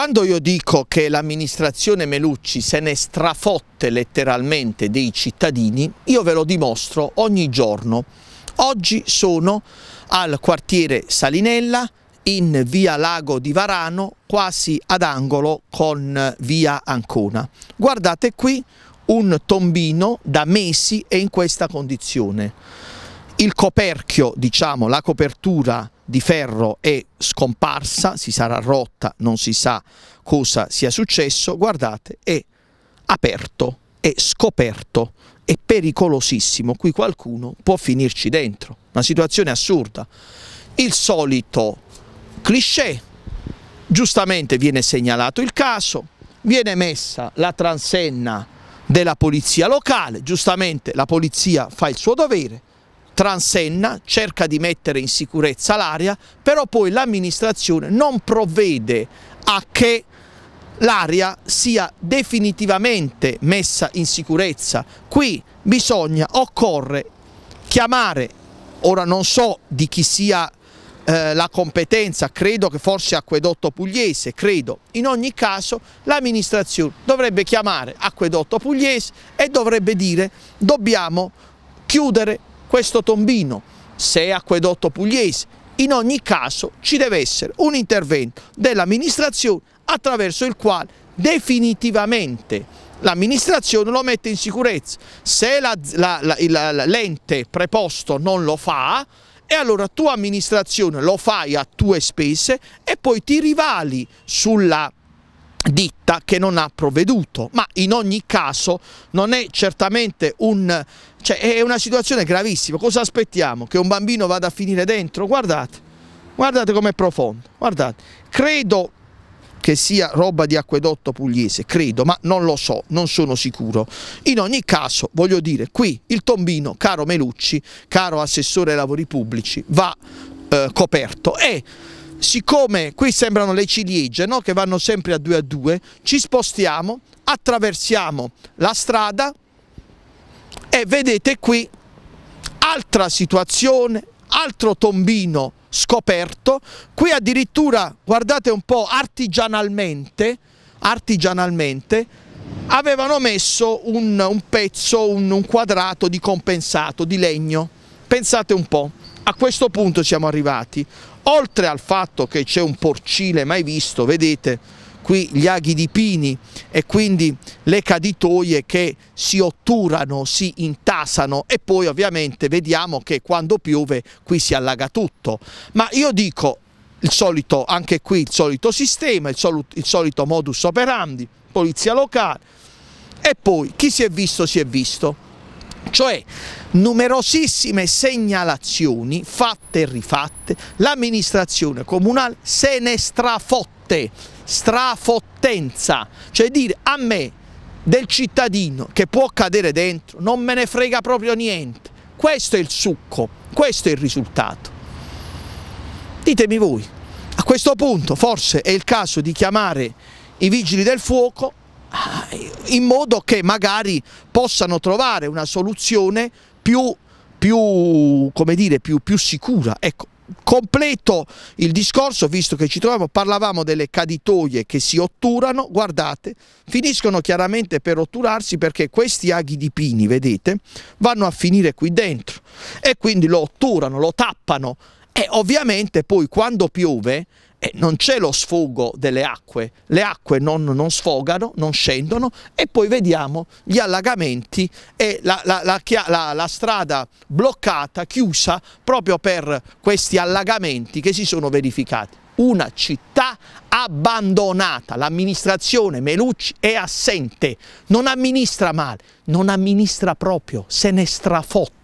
Quando io dico che l'amministrazione Melucci se ne strafotte letteralmente dei cittadini, io ve lo dimostro ogni giorno. Oggi sono al quartiere Salinella, in via Lago di Varano, quasi ad angolo con eh, via Ancona. Guardate qui un tombino da mesi è in questa condizione. Il coperchio, diciamo, la copertura di ferro è scomparsa, si sarà rotta, non si sa cosa sia successo, guardate, è aperto, è scoperto, è pericolosissimo, qui qualcuno può finirci dentro, una situazione assurda. Il solito cliché, giustamente viene segnalato il caso, viene messa la transenna della polizia locale, giustamente la polizia fa il suo dovere, transenna, cerca di mettere in sicurezza l'aria, però poi l'amministrazione non provvede a che l'aria sia definitivamente messa in sicurezza. Qui bisogna, occorre chiamare, ora non so di chi sia eh, la competenza, credo che forse Acquedotto Pugliese, credo, in ogni caso l'amministrazione dovrebbe chiamare Acquedotto Pugliese e dovrebbe dire dobbiamo chiudere questo tombino, se è acquedotto pugliese, in ogni caso ci deve essere un intervento dell'amministrazione attraverso il quale definitivamente l'amministrazione lo mette in sicurezza. Se l'ente preposto non lo fa, e allora tua amministrazione lo fai a tue spese e poi ti rivali sulla ditta che non ha provveduto, ma in ogni caso non è certamente un... Cioè è una situazione gravissima, cosa aspettiamo? Che un bambino vada a finire dentro? Guardate, guardate com'è profondo, guardate, credo che sia roba di acquedotto pugliese, credo, ma non lo so, non sono sicuro. In ogni caso, voglio dire, qui il tombino, caro Melucci, caro assessore ai lavori pubblici, va eh, coperto e siccome qui sembrano le ciliegie no? che vanno sempre a due a due, ci spostiamo, attraversiamo la strada e vedete qui altra situazione, altro tombino scoperto, qui addirittura guardate un po' artigianalmente, artigianalmente avevano messo un, un pezzo, un, un quadrato di compensato di legno, pensate un po' a questo punto siamo arrivati. Oltre al fatto che c'è un porcile mai visto, vedete qui gli aghi di pini e quindi le caditoie che si otturano, si intasano e poi ovviamente vediamo che quando piove qui si allaga tutto. Ma io dico il solito, anche qui il solito sistema, il, solu, il solito modus operandi, polizia locale e poi chi si è visto si è visto cioè numerosissime segnalazioni fatte e rifatte, l'amministrazione comunale se ne strafotte, strafottenza, cioè dire a me del cittadino che può cadere dentro non me ne frega proprio niente, questo è il succo, questo è il risultato. Ditemi voi, a questo punto forse è il caso di chiamare i vigili del fuoco ah, eh, in modo che magari possano trovare una soluzione più, più, dire, più, più sicura. Ecco, completo il discorso, visto che ci troviamo, parlavamo delle caditoie che si otturano, guardate, finiscono chiaramente per otturarsi perché questi aghi di pini, vedete, vanno a finire qui dentro e quindi lo otturano, lo tappano e ovviamente poi quando piove e non c'è lo sfogo delle acque, le acque non, non, sfogano, non scendono e poi vediamo gli allagamenti e la, la, la, la, strada bloccata, chiusa proprio per questi allagamenti che si sono verificati. Una città abbandonata, l'amministrazione Melucci è assente, non amministra male, non amministra proprio, se ne strafotta.